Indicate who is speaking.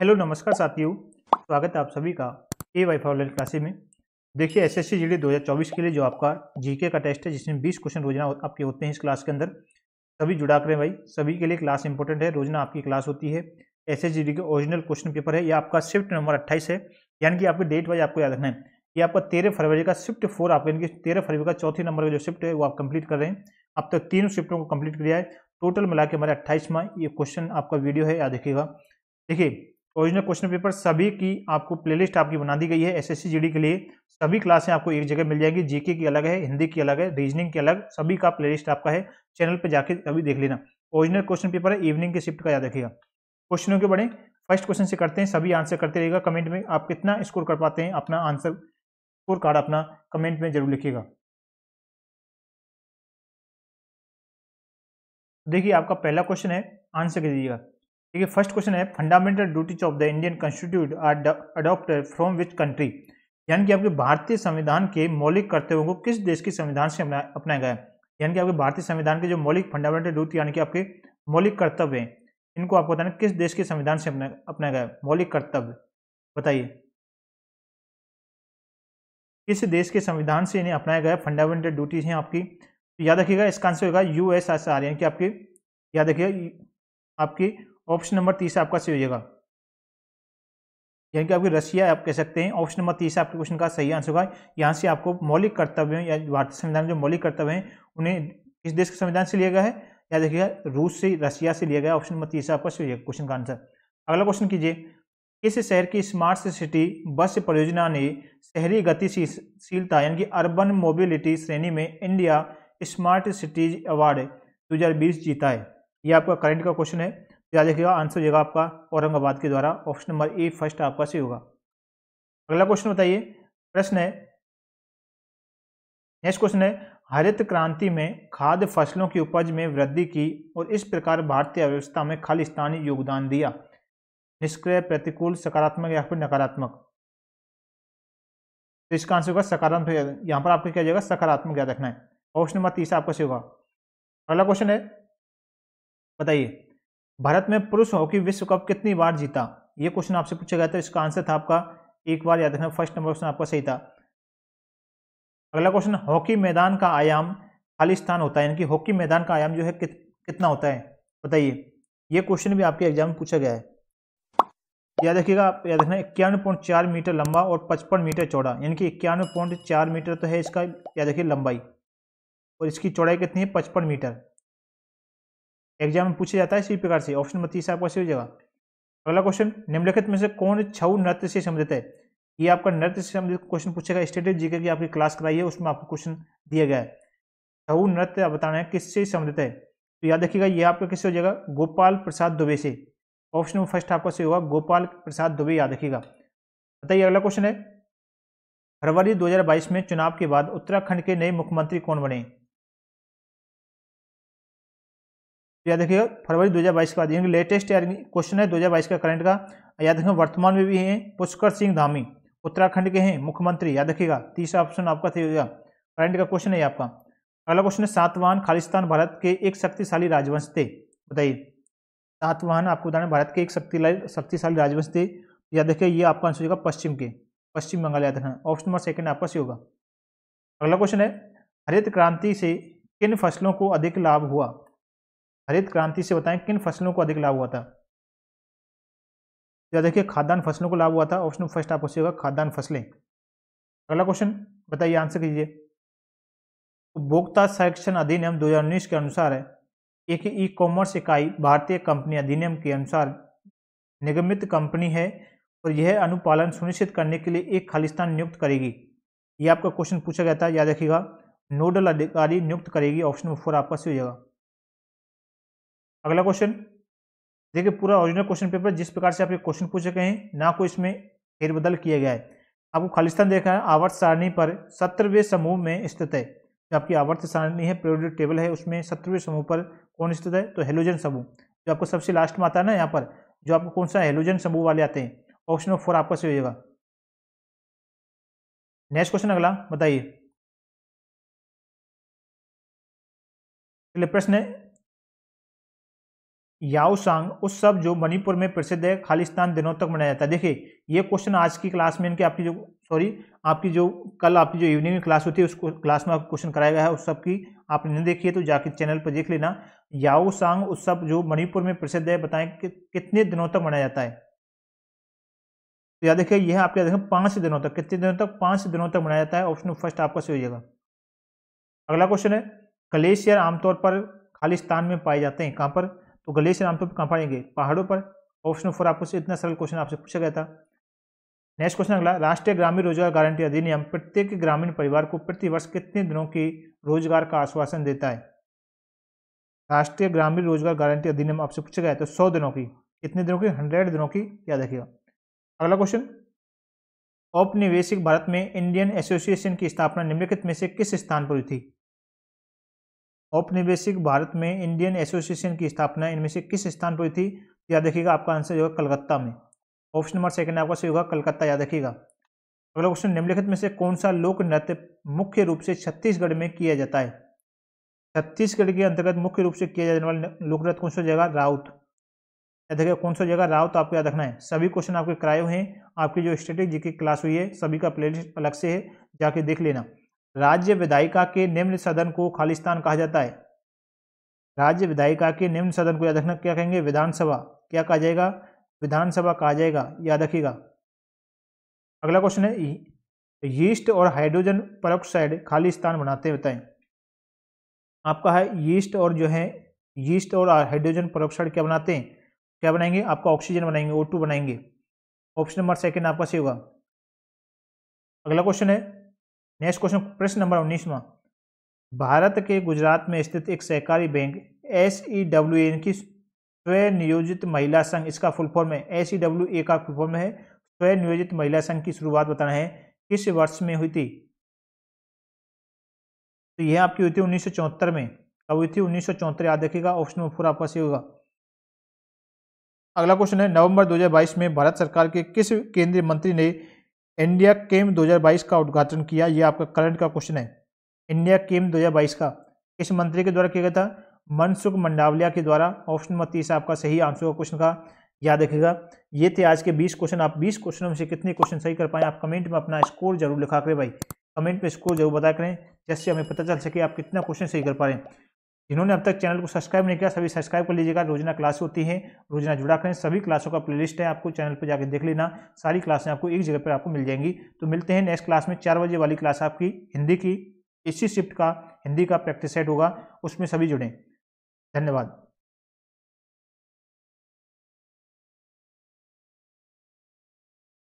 Speaker 1: hello नमस्कार साथियों स्वागत है आप सभी का A Y five online classes में देखिए एस एस सी दो हज़ार चौबीस के लिए जो आपका जीके का टेस्ट है जिसमें बीस क्वेश्चन रोजना आपके होते हैं इस क्लास के अंदर सभी जुड़ा करें भाई सभी के लिए क्लास इंपॉर्टेंट है रोजना आपकी क्लास होती है एस एस के ओरिजिनल क्वेश्चन पेपर है या आपका शिफ्ट नंबर अट्ठाईस है यानी कि आपके डेट वाइज आपको याद रखना है ये आपका तेरह फरवरी का शिफ्ट फोर आपका यानी कि तेरह फरवरी का चौथी नंबर का जो शिफ्ट है वो आप कंप्लीट कर रहे हैं अब तक तीनों शिफ्टों को कंप्लीट किया है टोटल मिला के हमारे अट्ठाईस में ये क्वेश्चन आपका वीडियो है याद देखिएगा देखिए ओरिजिनल क्वेश्चन पेपर सभी की आपको प्लेलिस्ट आपकी बना दी गई है एसएससी जीडी के लिए सभी क्लासें आपको एक जगह मिल जाएंगी जीके की अलग है हिंदी की अलग है रीजनिंग की अलग सभी का प्लेलिस्ट आपका है चैनल पर जाके अभी देख लेना ओरिजिनल क्वेश्चन पेपर है इवनिंग के शिफ्ट का याद रखिएगा क्वेश्चनों के बढ़े फर्स्ट क्वेश्चन से करते हैं सभी आंसर करते रहेगा कमेंट में आप कितना स्कोर कर पाते हैं अपना आंसर स्कोर कार्ड अपना कमेंट में जरूर लिखिएगा देखिए आपका पहला क्वेश्चन है आंसर कीजिएगा दीजिएगा ठीक है फर्स्ट क्वेश्चन है fundamental duties of the Indian constitute are adopted from which country यानी कि आपके भारतीय संविधान के मौलिक कर्तव्यों को किस देश के संविधान से अपनाया गया है यानी कि आपके भारतीय संविधान के जो मौलिक फंडामेंटल ड्यूटी यानी कि आपके मौलिक कर्तव्य हैं इनको आपको बताना किस देश के संविधान से अपनाया गया है मौलिक कर्तव्य बताइए किस देश के संविधान से इन्हें अपनाया गया फंडामेंटल ड्यूटीज हैं आपकी तो याद रखिएगा इसका आंसर होगा यूएसएसआर यानी कि आपके याद रखिएगा आपकी ऑप्शन नंबर तीस आपका सही हो जाएगा यानी कि आपकी रसिया आप कह सकते हैं ऑप्शन नंबर तीस आपके क्वेश्चन का सही आंसर होगा यहाँ से आपको मौलिक कर्तव्य या भारतीय संविधान में जो मौलिक कर्तव्य हैं उन्हें किस देश के संविधान से लिया गया है या देखिएगा रूस से रसिया से लिया गया ऑप्शन नंबर तीस आपका सही जाएगा क्वेश्चन का आंसर अगला क्वेश्चन कीजिए किस शहर की स्मार्ट सिटी बस परियोजना ने शहरी गतिशीलता यानी कि अर्बन मोबिलिटी श्रेणी में इंडिया स्मार्ट सिटीज अवार्ड 2020 जीता है ये आपका करंट का क्वेश्चन है तो याद रखिएगा आंसर हो आपका औरंगाबाद के द्वारा ऑप्शन नंबर ए फर्स्ट आपका सही होगा अगला क्वेश्चन बताइए प्रश्न है नेक्स्ट क्वेश्चन है हरित क्रांति में खाद्य फसलों की उपज में वृद्धि की और इस प्रकार भारतीय अर्थव्यवस्था में खालिस्तानी योगदान दिया निष्क्रिय प्रतिकूल सकारात्मक या फिर नकारात्मक तो इसका आंसर होगा सकारात्मक यहाँ पर आपको क्या जाएगा सकारात्मक याद रखना है ऑप्शन नंबर तीसरा आपका सही होगा अगला क्वेश्चन है बताइए भारत में पुरुष हॉकी विश्व कप कितनी बार जीता ये क्वेश्चन आपसे पूछा गया था इसका आंसर था आपका एक बार याद रखना फर्स्ट नंबर क्वेश्चन आपका सही था अगला क्वेश्चन हॉकी मैदान का आयाम खाली स्थान होता है यानी कि हॉकी मैदान का आयाम जो है कित, कितना होता है बताइए ये क्वेश्चन भी आपके एग्जाम में पूछा गया है याद रखिएगा आप याद रखना इक्यानवे पॉइंट चार मीटर लंबा और पचपन मीटर चौड़ा यानी कि इक्यानवे पॉइंट चार मीटर तो है इसका याद रखिए लंबाई और इसकी चौड़ाई कितनी है पचपन मीटर एग्जाम में पूछा जाता है इसी प्रकार से ऑप्शन नंबर तीस आपका सही हो जाएगा अगला क्वेश्चन निम्नलिखित में से कौन छऊ नृत्य से संबंधित है ये आपका नृत्य से संबंधित क्वेश्चन पूछेगा स्टेटिव जीके की आपकी क्लास कराई है उसमें आपको क्वेश्चन दिया गया है छऊ नृत्य आप बताना है किससे संबंधित है तो याद रखिएगा ये आपका किससे हो जाएगा गोपाल प्रसाद दुबे से ऑप्शन नंबर फर्स्ट आपका सही होगा गोपाल प्रसाद दुबे याद रखिएगा बताइए अगला क्वेश्चन है फरवरी 2022 में चुनाव के बाद उत्तराखंड के नए मुख्यमंत्री कौन बने या देखिए फरवरी 2022 बाद यानी लेटेस्ट यार क्वेश्चन है 2022 का करंट का या देखिए वर्तमान में भी हैं पुष्कर सिंह धामी उत्तराखंड के हैं मुख्यमंत्री या देखिएगा तीसरा ऑप्शन आपका सही होगा करंट का क्वेश्चन है आपका अगला क्वेश्चन है सातवाहन खालिस्तान भारत के एक शक्तिशाली राजवंश थे बताइए सातवाहन आपको बताने भारत के एक शक्ति शक्तिशाली राजवंश थे या देखिए ये आपका आंसर होगा पश्चिम के पश्चिम बंगाल याद रखना ऑप्शन नंबर सेकंड आपका सही होगा अगला क्वेश्चन है हरित क्रांति से किन फसलों को अधिक लाभ हुआ हरित क्रांति से बताएं किन फसलों को अधिक लाभ हुआ था या देखिए खाद्यान्न फसलों को लाभ हुआ था ऑप्शन फर्स्ट आप उसे होगा खाद्यान्न फसलें अगला क्वेश्चन बताइए आंसर कीजिए उपभोक्ता संरक्षण अधिनियम 2019 के अनुसार है एक ई कॉमर्स इकाई भारतीय कंपनी अधिनियम के अनुसार निगमित कंपनी है और यह अनुपालन सुनिश्चित करने के लिए एक खालिस्तान नियुक्त करेगी ये आपका क्वेश्चन पूछा गया था याद रखिएगा नोडल अधिकारी नियुक्त करेगी ऑप्शन फोर आपका सही हो जाएगा अगला क्वेश्चन देखिए पूरा ओरिजिनल क्वेश्चन पेपर जिस प्रकार से आपके क्वेश्चन पूछे गए हैं ना कोई इसमें फेरबदल किया गया है आपको खालिस्तान देखा है आवर्त सारणी पर सत्रहवें समूह में स्थित है जो आपकी आवर्त सारणी है पीरियोडिक टेबल है उसमें सत्रहवें समूह पर कौन स्थित है तो हेलोजन समूह जो आपको सबसे लास्ट में आता है ना यहाँ पर जो आपको कौन सा हेलोजन समूह वाले आते हैं ऑप्शन नंबर फोर आपका सही होगा नेक्स्ट क्वेश्चन अगला बताइए प्रश्न याओसांग उस सब जो मणिपुर में प्रसिद्ध है खालिस्तान दिनों तक मनाया जाता है देखिए ये क्वेश्चन आज की क्लास में इनके आपकी जो सॉरी आपकी जो कल आपकी जो इवनिंग में क्लास होती है उस क्लास में आपको क्वेश्चन कराया गया है उस सब की आपने नहीं देखी है तो जाके चैनल पर देख लेना याओसांग उस सब जो मणिपुर में प्रसिद्ध है बताएं कि कितने दिनों तक मनाया जाता है तो याद देखिए यह आपके देखें पाँच दिनों तक कितने दिनों तक पाँच दिनों तक मनाया जाता है ऑप्शन फर्स्ट आपका सही हो जाएगा अगला क्वेश्चन है कलेशियर आमतौर पर खालिस्तान में पाए जाते हैं कहाँ पर तो ग्लेशियर आमतौर तो पर कहाँ पड़ेंगे पहाड़ों पर ऑप्शन फोर आपको इतना सरल क्वेश्चन आपसे पूछा गया था नेक्स्ट क्वेश्चन अगला राष्ट्रीय ग्रामीण रोजगार गारंटी अधिनियम प्रत्येक ग्रामीण परिवार को प्रति वर्ष कितने दिनों की रोजगार का आश्वासन देता है राष्ट्रीय ग्रामीण रोजगार गारंटी अधिनियम आपसे पूछा गया तो सौ दिनों की कितने दिनों की हंड्रेड दिनों की याद रखिएगा अगला क्वेश्चन औपनिवेशिक भारत में इंडियन एसोसिएशन की स्थापना निम्नलिखित में से किस स्थान पर हुई थी औपनिवेशिक भारत में इंडियन एसोसिएशन की स्थापना इनमें से किस स्थान पर थी याद देखिएगा आपका आंसर जो है कलकत्ता में ऑप्शन नंबर सेकंड आपका सही होगा कलकत्ता याद रखिएगा अगला क्वेश्चन निम्नलिखित में से कौन सा लोक नृत्य मुख्य रूप से छत्तीसगढ़ में किया जाता है छत्तीसगढ़ के अंतर्गत मुख्य रूप से किया जाने वाला लोक नृत्य कौन सा जगह राउत याद रखिएगा कौन सा जगह राउत आपको याद रखना है सभी क्वेश्चन आपके कराए हुए हैं आपकी जो स्टेटिक जी की क्लास हुई है सभी का प्ले अलग से है जाके देख लेना राज्य विधायिका के निम्न सदन को खालिस्तान कहा जाता है राज्य विधायिका के निम्न सदन को याद रखना क्या कहेंगे विधानसभा क्या कहा जाएगा विधानसभा कहा जाएगा याद रखिएगा अगला क्वेश्चन है यीस्ट और हाइड्रोजन परोक्साइड खालिस्तान बनाते बताएं आपका है यीस्ट और जो है यीस्ट और हाइड्रोजन परोक्साइड क्या बनाते हैं क्या बनाएंगे आपका ऑक्सीजन बनाएंगे ओ बनाएंगे ऑप्शन नंबर सेकेंड आपका सी होगा अगला क्वेश्चन है नेक्स्ट क्वेश्चन प्रश्न नंबर उन्नीसवा भारत के गुजरात में स्थित एक सहकारी bank S E W N की स्वनियोजित महिला संघ इसका फुल फॉर्म है एस ई डब्ल्यू ए का फुलफॉर्म है स्वनियोजित महिला संघ की शुरुआत बताना है किस वर्ष में हुई थी तो यह आपकी हुई थी उन्नीस सौ चौहत्तर में कब हुई थी उन्नीस सौ चौहत्तर याद रखेगा ऑप्शन में पूरा आपका सही होगा अगला क्वेश्चन है नवंबर 2022 में भारत सरकार के किस केंद्रीय मंत्री ने इंडिया केम 2022 का उद्घाटन किया ये आपका करंट का क्वेश्चन है इंडिया केम 2022 का किस मंत्री के द्वारा किया गया था मनसुख मंडावलिया के द्वारा ऑप्शन नंबर तीस आपका सही आंसर का क्वेश्चन का याद रखेगा ये थे आज के 20 क्वेश्चन आप 20 क्वेश्चनों में से कितने क्वेश्चन सही कर पाए आप कमेंट में अपना स्कोर जरूर लिखा करें भाई कमेंट में स्कोर जरूर बताया करें जैसे हमें पता चल सके आप कितना क्वेश्चन सही कर पा रहे हैं जिन्होंने अब तक चैनल को सब्सक्राइब नहीं किया सभी सब्सक्राइब कर लीजिएगा रोजना क्लास होती है रोजना जुड़ा करें सभी क्लासों का प्लेलिस्ट है आपको चैनल पर जाकर देख लेना सारी क्लासें आपको एक जगह पर आपको मिल जाएंगी तो मिलते हैं नेक्स्ट क्लास में चार बजे वाली क्लास आपकी हिंदी की इसी शिफ्ट का हिंदी का प्रैक्टिस सेट होगा उसमें सभी जुड़ें धन्यवाद